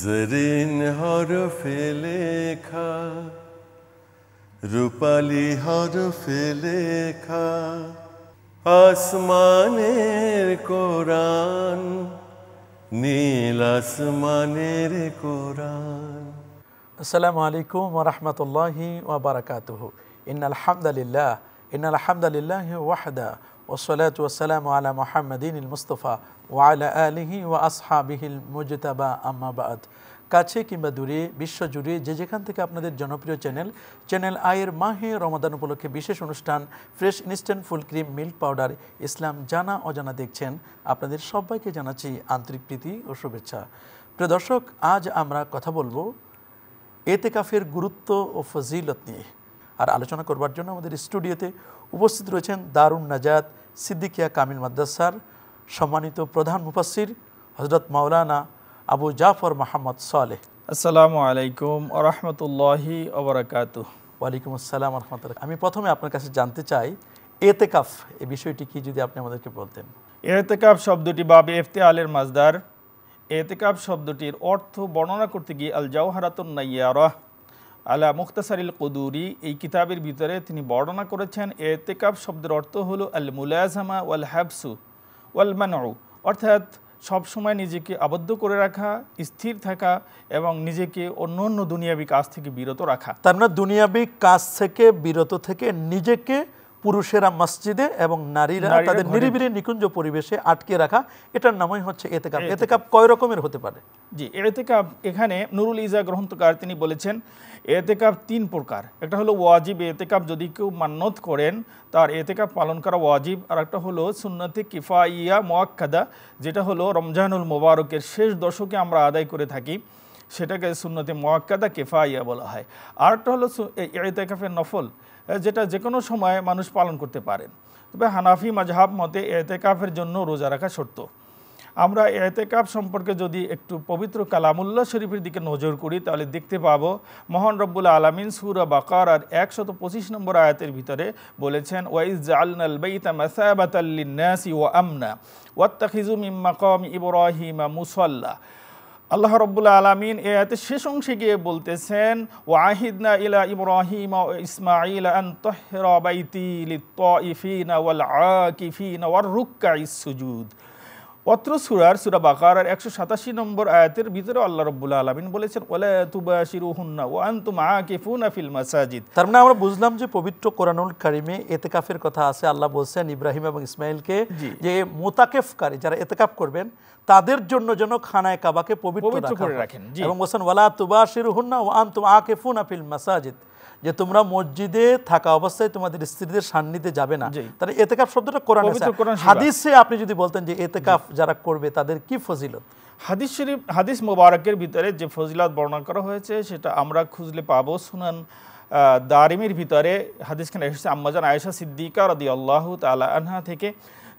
জরিন হরফে লেখা রূপালি হরফে লেখা আসমানের কোরআন নীল আসমানের কোরআন আসসালামু আলাইকুম রহমতুল্লাহি ওবরাকাতুহ ইন আলহামদুলিল্লাহ ইন আলহামদুলিল্লাহ ওয়াহদা ওসলাত ওসালাম আলা মোহাম্মদিন মুস্তফা ওয়ালা আলিহি আম্মাবাদ কাছে কিংবা দূরে বিশ্বজুড়ে যে যেখান থেকে আপনাদের জনপ্রিয় চ্যানেল চ্যানেল আয়ের মাহে রমাদান উপলক্ষে বিশেষ অনুষ্ঠান fresh instant full cream milk powder ইসলাম জানা অজানা দেখছেন আপনাদের সবাইকে জানাচ্ছি আন্তরিক প্রীতি ও শুভেচ্ছা প্রিয় দর্শক আজ আমরা কথা বলবো কাফের গুরুত্ব ও ফজিলত নিয়ে আর আলোচনা করবার জন্য আমাদের স্টুডিওতে উপস্থিত রয়েছেন দারুন নাজাদ সিদ্দিকিয়া কামিল মাদ্রাসার সম্মানিত প্রধান মুফাসির হজরত মাওলানা আবু জাফর মাহমদ সালেহ আসসালামু আলাইকুম আরহামতুল্লাহি ওবরাকাত ওয়ালাইকুম আসসালাম রহমতুল্লাহ আমি প্রথমে আপনার কাছে জানতে চাই এতেকাফ এই বিষয়টি কি যদি আপনি আমাদেরকে বলতেন এতেকাফ শব্দটি বাবে এফতে আলের মাজদার এতেকাফ শব্দটির অর্থ বর্ণনা করতে গিয়ে আল জাওহারাতুন নাইয়ারাহ আলা মুখতাসারিল কদুরি এই কিতাবের ভিতরে তিনি বর্ণনা করেছেন এতেকাফ শব্দের অর্থ হল আল মুলাজামা ওয়াল হ্যাবসু ওয়াল মানউ অর্থাৎ সবসময় নিজেকে আবদ্ধ করে রাখা স্থির থাকা এবং নিজেকে অন্য অন্য দুনিয়াবি কাজ থেকে বিরত রাখা তার মানে দুনিয়াবি কাজ থেকে বিরত থেকে নিজেকে পুরুষেরা মসজিদে এবং নারীরা তাদের নিরিবিলি নিকুঞ্জ পরিবেশে আটকে রাখা এটার নামই হচ্ছে এতেকাপ এতেকাপ কয় রকমের হতে পারে জি এতেকাপ এখানে নুরুল ইজা গ্রন্থকার তিনি বলেছেন এতেকাপ তিন প্রকার একটা হলো ওয়াজিব এতেকাপ যদি কেউ মান্যত করেন তার এতেকাপ পালন করা ওয়াজিব আর একটা হলো সুন্নতি ইয়া মোয়াক্কাদা যেটা হলো রমজানুল মোবারকের শেষ দশকে আমরা আদায় করে থাকি সেটাকে সুন্নতি মোয়াক্কাদা কেফাইয়া বলা হয় আরেকটা হলো এতেকাফের নফল যেটা যে কোনো সময় মানুষ পালন করতে পারেন তবে হানাফি মাজহাব মতে এতেকাফের জন্য রোজা রাখা সত্য আমরা এতেকাফ সম্পর্কে যদি একটু পবিত্র কালামুল্লা শরীফের দিকে নজর করি তাহলে দেখতে পাবো মহান রব্বুল আলমিন সুরা বাকার আর একশত পঁচিশ নম্বর আয়াতের ভিতরে বলেছেন ওয়াইজ জালনাল বেইতা মাসাবাতাল্লিন নাসি ও আমনা ওয়াত্তাখিজু মিম মাকাম ইব্রাহিমা মুসল্লা আল্লাহ রব্বুল্লা আলমিন এ আয়াতে শেষ অংশে গিয়ে বলতেছেন ওয়াহিদনা ইলা ইব্রাহিম ইসমাইল আন্তহরাবাইতি লিত ইফিনা ওয়াল আকিফিনা ওয়ার রুক্কা ইসুজুদ অত্র সুরার সুরা বাকার একশো সাতাশি নম্বর আয়াতের ভিতরে আল্লাহ রব্বুল আলমিন বলেছেন ওলাতুবাশিরুহুন্না ফিল মাসাজিদ তার মানে আমরা বুঝলাম যে পবিত্র কোরআনুল কারিমে এতেকাফের কথা আছে আল্লাহ বলছেন ইব্রাহিম এবং ইসমাইলকে যে মোতাকেফকারী যারা এতেকাফ করবেন তাদের জন্য যেন খানায় কাবাকে পবিত্র করে রাখেন এবং বলছেন ওলা তুবাশিরুহুন্না ও আন্তু ফুন আফিল মাসাজিদ যে তোমরা মসজিদে থাকা অবস্থায় তোমাদের স্ত্রীদের সান্নিধ্যে যাবে না তাহলে এতেকাফ শব্দটা কোরআন হাদিসে আপনি যদি বলতেন যে এতেকাফ যারা করবে তাদের কি ফজিলত হাদিস শরীফ হাদিস মোবারকের ভিতরে যে ফজিলত বর্ণনা করা হয়েছে সেটা আমরা খুঁজলে পাবো শুনান দারিমির ভিতরে হাদিসখানে এসেছে আম্মাজান আয়েশা সিদ্দিকা রদি আল্লাহ তালা আনহা থেকে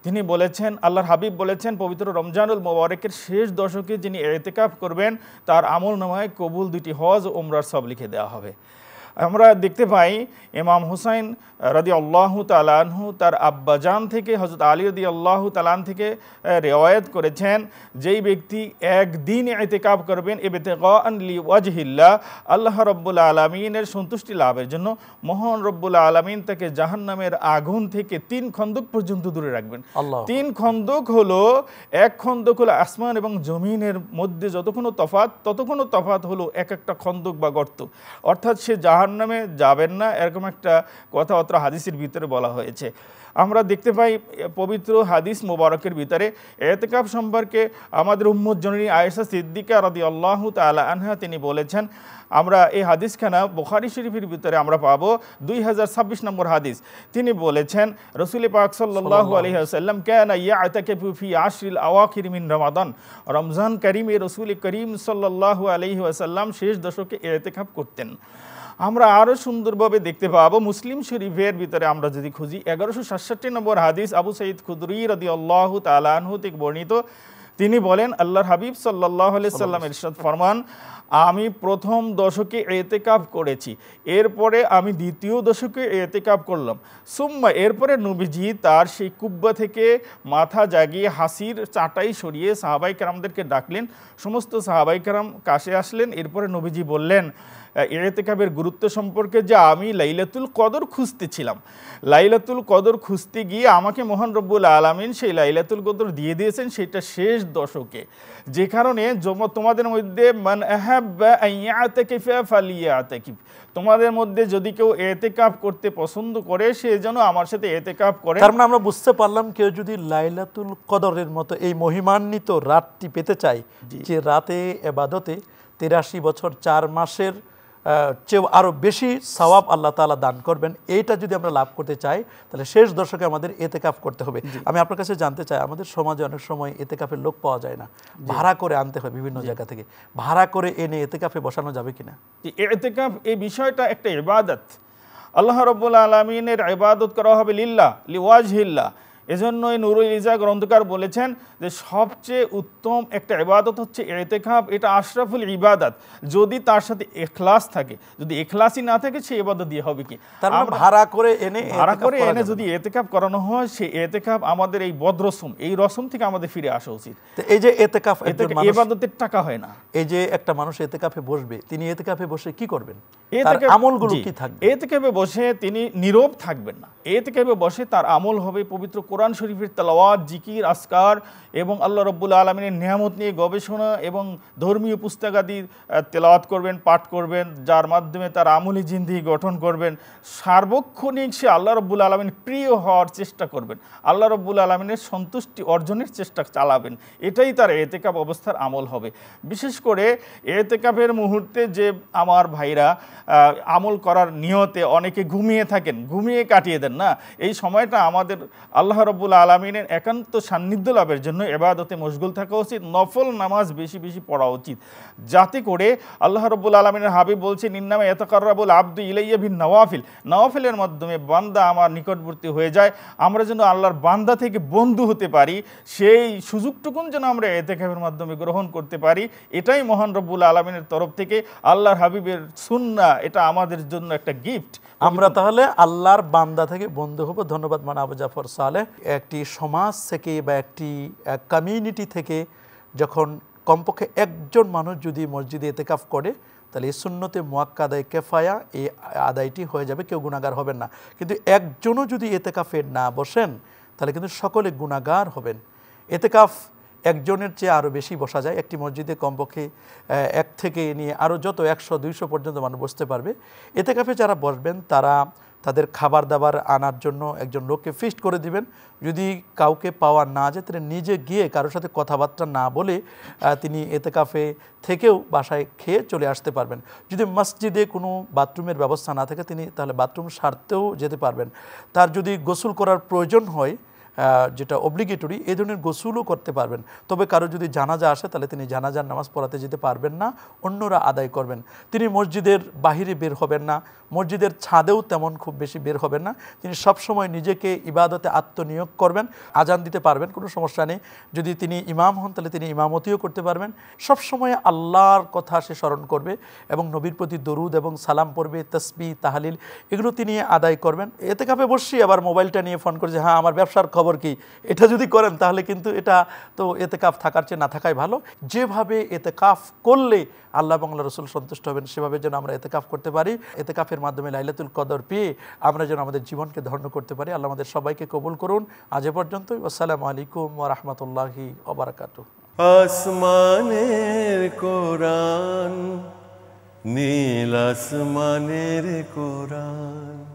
তিনি বলেছেন আল্লাহর হাবিব বলেছেন পবিত্র রমজানুল মোবারকের শেষ দশকে যিনি এতেকাফ করবেন তার আমল নামায় কবুল দুটি হজ ওমরার সব লিখে দেওয়া হবে আমরা দেখতে পাই ইমাম হুসাইন রদি আল্লাহ তালাহু তার আব্বাজান থেকে হজরত আলী রদি আল্লাহ তালান থেকে রেওয়ায়ত করেছেন যেই ব্যক্তি একদিন এতেকাব করবেন এ বেতেকলি ওয়াজহিল্লা আল্লাহ রব্বুল আলমিনের সন্তুষ্টি লাভের জন্য মোহন রব্বুল আলমিন তাকে জাহান্নামের আগুন থেকে তিন খন্দক পর্যন্ত দূরে রাখবেন তিন খন্দক হলো এক খন্দক হলো আসমান এবং জমিনের মধ্যে যতক্ষণ তফাত ততক্ষণ তফাত হলো এক একটা খন্দক বা গর্ত অর্থাৎ সে জাহান জাহান নামে যাবেন না এরকম একটা কথা অত হাদিসের ভিতরে বলা হয়েছে আমরা দেখতে পাই পবিত্র হাদিস মোবারকের ভিতরে এতেকাব সম্পর্কে আমাদের উম্মদ জননী আয়েশা সিদ্দিকা রাদি আল্লাহ তালা আনহা তিনি বলেছেন আমরা এই হাদিসখানা বোখারি শরীফের ভিতরে আমরা পাবো দুই হাজার ছাব্বিশ নম্বর হাদিস তিনি বলেছেন রসুল পাক সাল্লাহ আলহিহাসাল্লাম কেন ইয়া আতাকুফি আশরিল আওয়া কিরমিন রমাদান রমজান করিম এ রসুল করিম সাল্লাহ আলহি আসাল্লাম শেষ দশকে এতেকাব করতেন আমরা আরও সুন্দরভাবে দেখতে পাবো মুসলিম শরীফের ভিতরে আমরা যদি খুঁজি এগারোশো সাতষট্টি নম্বর হাদিস আবু সঈদ খুদরি রদি আল্লাহ তালানহুতিক বর্ণিত তিনি বলেন আল্লাহর হাবিব সাল্লাহ সাল্লাম ইরশাদ ফরমান আমি প্রথম দশকে কাপ করেছি এরপরে আমি দ্বিতীয় দশকে কাপ করলাম সুম্মা এরপরে নবীজি তার সেই কুব্বা থেকে মাথা জাগিয়ে হাসির চাটাই সরিয়ে সাহাবাই কারামদেরকে ডাকলেন সমস্ত সাহাবাই কারাম কাছে আসলেন এরপরে নবীজি বললেন এতেকাবের গুরুত্ব সম্পর্কে যে আমি লাইলাতুল কদর খুঁজতেছিলাম লাইলাতুল কদর খুঁজতে গিয়ে আমাকে মোহন রব্বুল আলমিন সেই লাইলাতুল কদর দিয়ে দিয়েছেন সেটা শেষ দশকে যে কারণে তোমাদের মধ্যে মান তোমাদের মধ্যে যদি কেউ এতেকাপ করতে পছন্দ করে সে যেন আমার সাথে এতেকাপ করে তার মানে আমরা বুঝতে পারলাম কেউ যদি লাইলাতুল কদরের মতো এই মহিমান্বিত রাতটি পেতে চায় যে রাতে এবাদতে তেরাশি বছর চার মাসের চেয়েও আরও বেশি সওয়াব আল্লাহ তালা দান করবেন এইটা যদি আমরা লাভ করতে চাই তাহলে শেষ দশকে আমাদের এতেকাফ করতে হবে আমি আপনার কাছে জানতে চাই আমাদের সমাজে অনেক সময় এতেকাফের লোক পাওয়া যায় না ভাড়া করে আনতে হয় বিভিন্ন জায়গা থেকে ভাড়া করে এনে এতেকাফে বসানো যাবে কিনা এতেকাফ এই বিষয়টা একটা ইবাদত আল্লাহ রবুল্লা আলমিনের ইবাদত করা হবে লিল্লা লিওয়াজ হিল্লা এজন্য এই নুরুল ইজা গ্রন্থকার বলেছেন যে সবচেয়ে উত্তম একটা ইবাদত হচ্ছে এতেখাব এটা আশরাফুল ইবাদত যদি তার সাথে এখলাস থাকে যদি এখলাসই না থাকে সে ইবাদত দিয়ে হবে কি মানে ভাড়া করে এনে ভাড়া করে এনে যদি এতেকাপ করানো হয় সে এতেকাপ আমাদের এই বদরসুম এই রসম থেকে আমাদের ফিরে আসা উচিত এই যে এতেকাপ এবাদতের টাকা হয় না এই যে একটা মানুষ এতেকাফে বসবে তিনি এতেকাফে বসে কি করবেন আমলগুলো কি থাকবে এতেকাফে বসে তিনি নীরব থাকবেন না কেবে বসে তার আমল হবে পবিত্র কোরআন শরীফের তালাওয়াত জিকির আসকার এবং আল্লাহ রব্বুল আলমিনের নিয়ামত নিয়ে গবেষণা এবং ধর্মীয় পুস্তকাদি তেলাওয়াত করবেন পাঠ করবেন যার মাধ্যমে তার আমলি জিন্দি গঠন করবেন সার্বক্ষণিক সে আল্লাহ রব্বুল আলমিন প্রিয় হওয়ার চেষ্টা করবেন আল্লাহ রব্বুল আলমিনের সন্তুষ্টি অর্জনের চেষ্টা চালাবেন এটাই তার এতেকাপ অবস্থার আমল হবে বিশেষ করে এতেকাপের মুহূর্তে যে আমার ভাইরা আমল করার নিয়তে অনেকে ঘুমিয়ে থাকেন ঘুমিয়ে কাটিয়ে দেন দিলেন না এই সময়টা আমাদের আল্লাহ রব্বুল আলমিনের একান্ত সান্নিধ্য লাভের জন্য এবাদতে মশগুল থাকা উচিত নফল নামাজ বেশি বেশি পড়া উচিত যাতে করে আল্লাহ রব্বুল আলমিনের হাবিব বলছে নিন্নামে এতকার্রাবুল আব্দু ইলাইয়াভিন নওয়াফিল নওয়াফিলের মাধ্যমে বান্দা আমার নিকটবর্তী হয়ে যায় আমরা যেন আল্লাহর বান্দা থেকে বন্ধু হতে পারি সেই সুযোগটুকুন যেন আমরা এতেকাফের মাধ্যমে গ্রহণ করতে পারি এটাই মহান রব্বুল আলমিনের তরফ থেকে আল্লাহর হাবিবের সুন্না এটা আমাদের জন্য একটা গিফট আমরা তাহলে আল্লাহর বান্দা থেকে থেকে বন্ধু হব ধন্যবাদ মানে আবু জাফর সালেহ একটি সমাজ থেকে বা একটি কমিউনিটি থেকে যখন কমপক্ষে একজন মানুষ যদি মসজিদে এতেকাফ করে তাহলে এই শূন্যতে মোয়াক্কা আদায় কেফায়া এই আদায়টি হয়ে যাবে কেউ গুণাগার হবেন না কিন্তু একজনও যদি এতেকাফে না বসেন তাহলে কিন্তু সকলে গুণাগার হবেন এতেকাফ একজনের চেয়ে আরও বেশি বসা যায় একটি মসজিদে কমপক্ষে এক থেকে নিয়ে আরও যত একশো দুইশো পর্যন্ত মানুষ বসতে পারবে এতেকাফে যারা বসবেন তারা তাদের খাবার দাবার আনার জন্য একজন লোককে ফিস্ট করে দিবেন যদি কাউকে পাওয়া না যায় তাহলে নিজে গিয়ে কারোর সাথে কথাবার্তা না বলে তিনি এতে কাফে থেকেও বাসায় খেয়ে চলে আসতে পারবেন যদি মসজিদে কোনো বাথরুমের ব্যবস্থা না থাকে তিনি তাহলে বাথরুম সারতেও যেতে পারবেন তার যদি গোসল করার প্রয়োজন হয় যেটা অব্লিগেটরি এই ধরনের গোসুলও করতে পারবেন তবে কারো যদি জানাজা আসে তাহলে তিনি জানাজার নামাজ পড়াতে যেতে পারবেন না অন্যরা আদায় করবেন তিনি মসজিদের বাহিরে বের হবেন না মসজিদের ছাদেও তেমন খুব বেশি বের হবেন না তিনি সবসময় নিজেকে ইবাদতে আত্মনিয়োগ করবেন আজান দিতে পারবেন কোনো সমস্যা নেই যদি তিনি ইমাম হন তাহলে তিনি ইমামতিও করতে পারবেন সবসময় আল্লাহর কথা সে স্মরণ করবে এবং নবীর প্রতি দরুদ এবং সালাম পড়বে তসবি তাহালিল এগুলো তিনি আদায় করবেন এতে কাপে বসছি আবার মোবাইলটা নিয়ে ফোন করে যে হ্যাঁ আমার ব্যবসার খবর খবর কি এটা যদি করেন তাহলে কিন্তু এটা তো এতে কাফ থাকার চেয়ে না থাকাই ভালো যেভাবে এতে কাফ করলে আল্লাহ বাংলা রসুল সন্তুষ্ট হবেন সেভাবে যেন আমরা এতে কাফ করতে পারি এতে কাফের মাধ্যমে লাইলাতুল কদর পেয়ে আমরা যেন আমাদের জীবনকে ধন্য করতে পারি আল্লাহ আমাদের সবাইকে কবুল করুন আজ পর্যন্তই আসসালামু আলাইকুম রহমতুল্লাহি ওবরাকাতু আসমানের কোরআন নীল আসমানের কোরআন